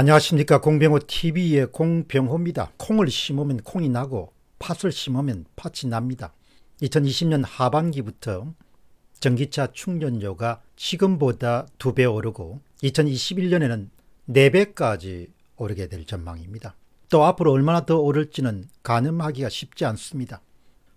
안녕하십니까 공병호 TV의 공병호입니다. 콩을 심으면 콩이 나고 팥을 심으면 팥이 납니다. 2020년 하반기부터 전기차 충전료가 지금보다 두 배 오르고 2021년에는 4배까지 오르게 될 전망입니다. 또 앞으로 얼마나 더 오를지는 가늠하기가 쉽지 않습니다.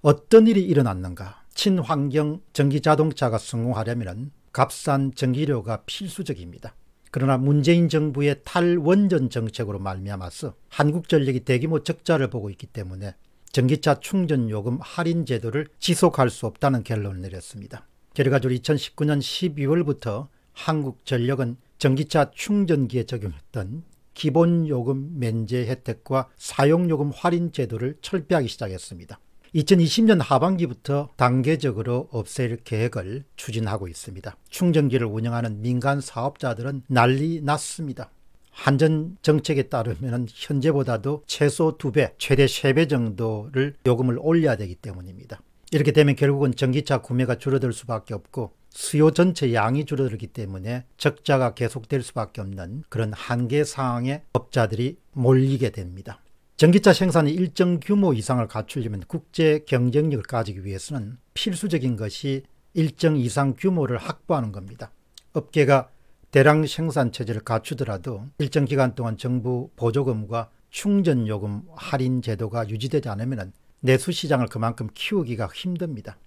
어떤 일이 일어났는가? 친환경 전기자동차가 성공하려면 값싼 전기료가 필수적입니다. 그러나 문재인 정부의 탈원전 정책으로 말미암아서 한국전력이 대규모 적자를 보고 있기 때문에 전기차 충전 요금 할인 제도를 지속할 수 없다는 결론을 내렸습니다. 결과적으로 2019년 12월부터 한국전력은 전기차 충전기에 적용했던 기본요금 면제 혜택과 사용요금 할인 제도를 철폐하기 시작했습니다. 2020년 하반기부터 단계적으로 없앨 계획을 추진하고 있습니다. 충전기를 운영하는 민간 사업자들은 난리 났습니다. 한전 정책에 따르면 현재보다도 최소 2배, 최대 3배 정도를 요금을 올려야 되기 때문입니다. 이렇게 되면 결국은 전기차 구매가 줄어들 수밖에 없고 수요 전체 양이 줄어들기 때문에 적자가 계속될 수밖에 없는 그런 한계 상황에 업자들이 몰리게 됩니다. 전기차 생산이 일정 규모 이상을 갖추려면 국제 경쟁력을 가지기 위해서는 필수적인 것이 일정 이상 규모를 확보하는 겁니다. 업계가 대량 생산 체제를 갖추더라도 일정 기간 동안 정부 보조금과 충전요금 할인 제도가 유지되지 않으면 내수 시장을 그만큼 키우기가 힘듭니다.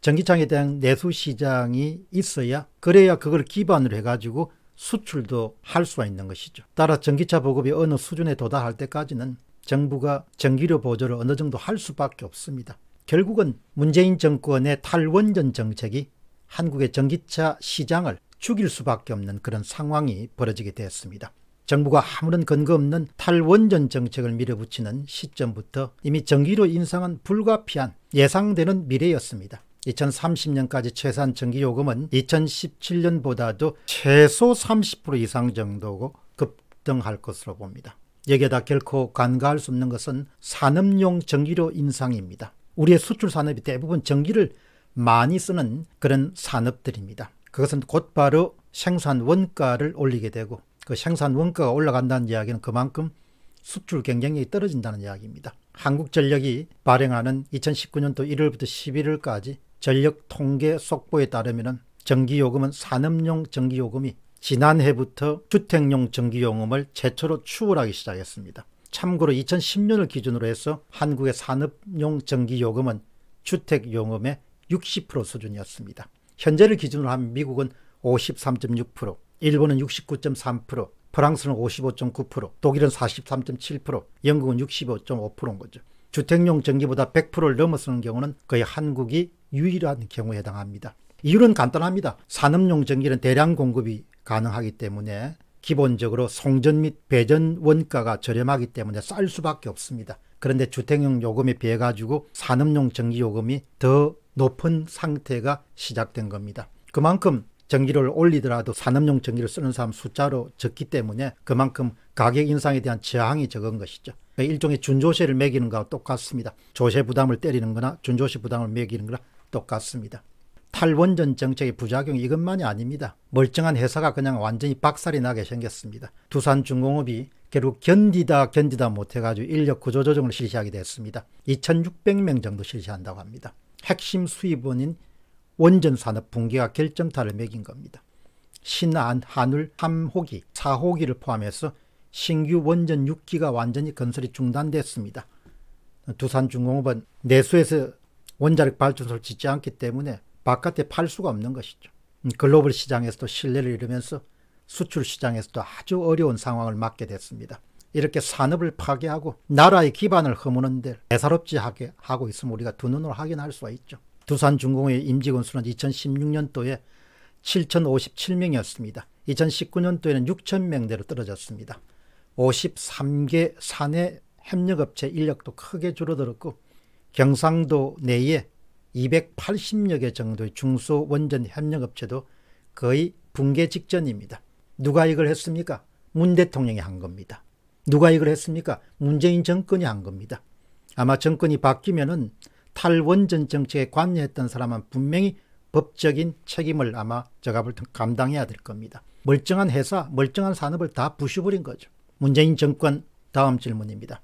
전기차에 대한 내수 시장이 있어야 그래야 그걸 기반으로 해가지고 수출도 할 수가 있는 것이죠. 따라 전기차 보급이 어느 수준에 도달할 때까지는 정부가 전기료 보조를 어느 정도 할 수밖에 없습니다. 결국은 문재인 정권의 탈원전 정책이 한국의 전기차 시장을 죽일 수밖에 없는 그런 상황이 벌어지게 되었습니다. 정부가 아무런 근거 없는 탈원전 정책을 밀어붙이는 시점부터 이미 전기료 인상은 불가피한 예상되는 미래였습니다. 2030년까지 최소한 전기요금은 2017년보다도 최소 30% 이상 정도고 급등할 것으로 봅니다. 여기에다 결코 간과할 수 없는 것은 산업용 전기료 인상입니다. 우리의 수출 산업이 대부분 전기를 많이 쓰는 그런 산업들입니다. 그것은 곧바로 생산 원가를 올리게 되고 그 생산 원가가 올라간다는 이야기는 그만큼 수출 경쟁력이 떨어진다는 이야기입니다. 한국전력이 발행하는 2019년도 1월부터 11월까지 전력 통계 속보에 따르면 전기요금은 산업용 전기요금이 지난해부터 주택용 전기요금을 최초로 추월하기 시작했습니다. 참고로 2010년을 기준으로 해서 한국의 산업용 전기요금은 주택요금의 60% 수준이었습니다. 현재를 기준으로 하면 미국은 53.6%, 일본은 69.3%, 프랑스는 55.9%, 독일은 43.7%, 영국은 65.5%인 거죠. 주택용 전기보다 100%를 넘어서는 경우는 거의 한국이 유일한 경우에 해당합니다. 이유는 간단합니다. 산업용 전기는 대량 공급이 가능하기 때문에 기본적으로 송전 및 배전 원가가 저렴하기 때문에 쌀 수밖에 없습니다. 그런데 주택용 요금에 비해 가지고 산업용 전기요금이 더 높은 상태가 시작된 겁니다. 그만큼 전기를 올리더라도 산업용 전기를 쓰는 사람 숫자로 적기 때문에 그만큼 가격 인상에 대한 저항이 적은 것이죠. 일종의 준조세를 매기는 것과 똑같습니다. 조세 부담을 때리는 거나 준조세 부담을 매기는 거나 똑같습니다. 탈원전 정책의 부작용 이것만이 아닙니다. 멀쩡한 회사가 그냥 완전히 박살이 나게 생겼습니다. 두산중공업이 결국 견디다 견디다 못해가지고 인력 구조 조정을 실시하게 됐습니다. 2,600명 정도 실시한다고 합니다. 핵심 수입원인 원전 산업 붕괴가 결정타를 매긴 겁니다. 신안, 한울, 함호기, 사호기를 포함해서 신규 원전 6기가 완전히 건설이 중단됐습니다. 두산중공업은 내수에서 원자력 발전소를 짓지 않기 때문에 바깥에 팔 수가 없는 것이죠. 음, 글로벌 시장에서도 신뢰를 잃으면서 수출 시장에서도 아주 어려운 상황을 맞게 됐습니다. 이렇게 산업을 파괴하고 나라의 기반을 허무는 데 애사롭지 하게 하고 있으면 우리가 두 눈으로 확인할 수가 있죠. 두산중공의 임직원 수는 2016년도에 7,057명이었습니다. 2019년도에는 6,000명대로 떨어졌습니다. 53개 산내 협력업체 인력도 크게 줄어들었고 경상도 내에 280여 개 정도의 중소 원전 협력업체도 거의 붕괴 직전입니다. 누가 이걸 했습니까? 문 대통령이 한 겁니다. 누가 이걸 했습니까? 문재인 정권이 한 겁니다. 아마 정권이 바뀌면은 탈원전 정책에 관여했던 사람은 분명히 법적인 책임을 아마 제가 볼때 감당해야 될 겁니다. 멀쩡한 회사, 멀쩡한 산업을 다 부셔버린 거죠. 문재인 정권 다음 질문입니다.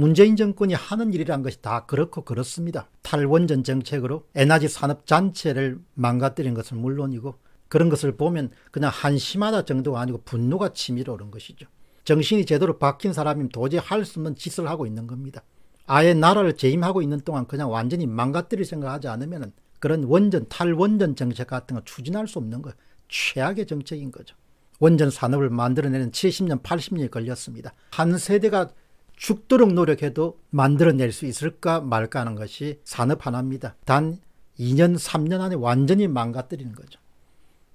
문재인 정권이 하는 일이란 것이 다 그렇고 그렇습니다. 탈원전 정책으로 에너지 산업 전체를 망가뜨린 것은 물론이고 그런 것을 보면 그냥 한심하다 정도가 아니고 분노가 치밀어 오른 것이죠. 정신이 제대로 박힌 사람이면 도저히 할 수 없는 짓을 하고 있는 겁니다. 아예 나라를 재임하고 있는 동안 그냥 완전히 망가뜨릴 생각하지 않으면 그런 원전 탈원전 정책 같은 거 추진할 수 없는 거 최악의 정책인 거죠. 원전 산업을 만들어내는 70년 80년이 걸렸습니다. 한 세대가 죽도록 노력해도 만들어낼 수 있을까 말까 하는 것이 산업 하나입니다. 단 2년, 3년 안에 완전히 망가뜨리는 거죠.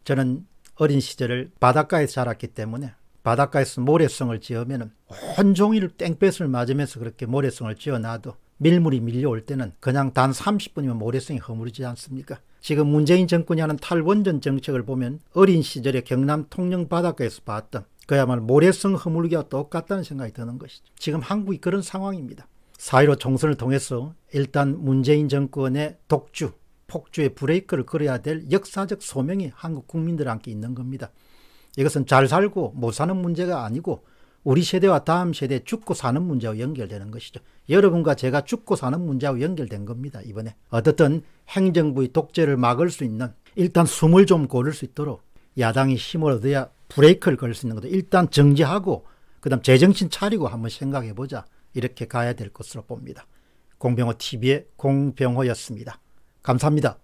저는 어린 시절을 바닷가에서 자랐기 때문에 바닷가에서 모래성을 지으면 온 종일 땡볕을 맞으면서 그렇게 모래성을 지어놔도 밀물이 밀려올 때는 그냥 단 30분이면 모래성이 허물지 않습니까? 지금 문재인 정권이 하는 탈원전 정책을 보면 어린 시절에 경남 통영 바닷가에서 봤던 그야말로 모래성 허물기와 똑같다는 생각이 드는 것이죠. 지금 한국이 그런 상황입니다. 4.15 총선을 통해서 일단 문재인 정권의 독주, 폭주의 브레이크를 걸어야 될 역사적 소명이 한국 국민들한테 있는 겁니다. 이것은 잘 살고 못 사는 문제가 아니고 우리 세대와 다음 세대 죽고 사는 문제와 연결되는 것이죠. 여러분과 제가 죽고 사는 문제와 연결된 겁니다. 이번에 어떻든 행정부의 독재를 막을 수 있는 일단 숨을 좀 고를 수 있도록 야당이 힘을 얻어야 브레이크를 걸 수 있는 것도 일단 정지하고 그다음 제정신 차리고 한번 생각해 보자. 이렇게 가야 될 것으로 봅니다. 공병호 TV의 공병호였습니다. 감사합니다.